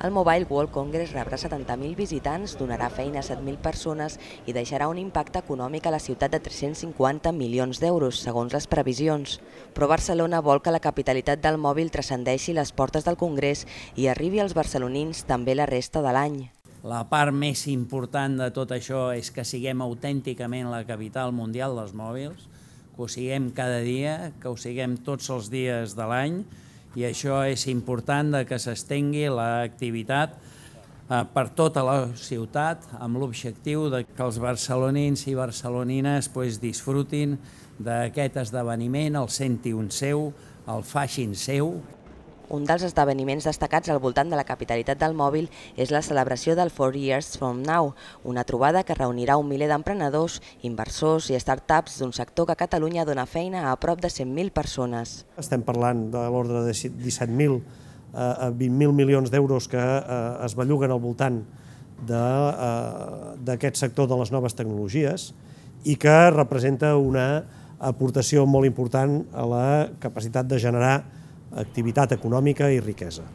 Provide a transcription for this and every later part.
El Mobile World Congress rebrà 70.000 visitants, donarà feina a 7.000 persones i deixarà un impacte econòmic a la ciutat de 350 milions d'euros, segons les previsions. Però Barcelona vol que la capitalitat del mòbil transcendeixi les portes del Congrés i arribi als barcelonins també la resta de l'any. La part més important de tot això és que siguem autènticament la capital mundial dels mòbils, que ho siguem cada dia, que ho siguem tots els dies de l'any, i això és important de que s'estengui l'activitat eh, per tota la ciutat amb l'objectiu de que els barcelonins i barcelonines pues, disfrutin d'aquest esdeveniment, el un seu, el facin seu. Un dels esdeveniments destacats al voltant de la capitalitat del mòbil és la celebració del Four Years From Now, una trobada que reunirà un miler d'emprenedors, inversors i start-ups d'un sector que a Catalunya dona feina a prop de 100.000 persones. Estem parlant de l'ordre de 17.000 eh, a 20.000 milions d'euros que eh, es belluguen al voltant eh, d'aquest sector de les noves tecnologies i que representa una aportació molt important a la capacitat de generar activitat econòmica i riquesa.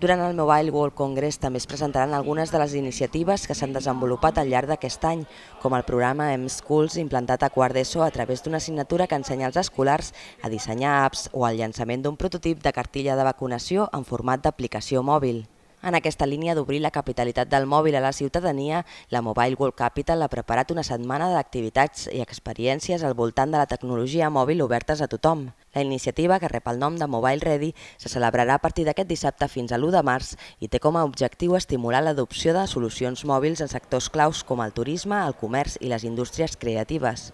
Durant el Mobile World Congress també es presentaran algunes de les iniciatives que s'han desenvolupat al llarg d'aquest any, com el programa M-Schools implantat a quart d'ESO a través d'una assignatura que ensenya als escolars a dissenyar apps o el llançament d'un prototip de cartilla de vacunació en format d'aplicació mòbil. En aquesta línia d'obrir la capitalitat del mòbil a la ciutadania, la Mobile World Capital ha preparat una setmana d'activitats i experiències al voltant de la tecnologia mòbil obertes a tothom. La iniciativa, que rep el nom de Mobile Ready, se celebrarà a partir d'aquest dissabte fins a l'1 de març i té com a objectiu estimular l'adopció de solucions mòbils en sectors claus com el turisme, el comerç i les indústries creatives.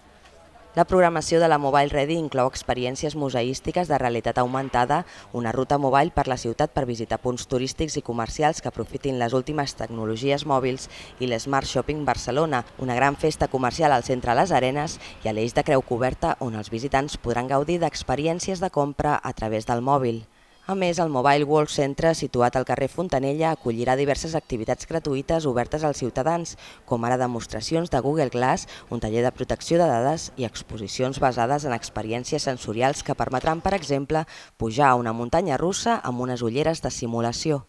La programació de la Mobile Ready inclou experiències museístiques de realitat augmentada, una ruta mobile per la ciutat per visitar punts turístics i comercials que aprofitin les últimes tecnologies mòbils i l'Smart Shopping Barcelona, una gran festa comercial al centre Les Arenes i a l'eix de Creu Coberta on els visitants podran gaudir d'experiències de compra a través del mòbil. A més, el Mobile World Centre, situat al carrer Fontanella, acollirà diverses activitats gratuïtes obertes als ciutadans, com ara demostracions de Google Glass, un taller de protecció de dades i exposicions basades en experiències sensorials que permetran, per exemple, pujar a una muntanya russa amb unes ulleres de simulació.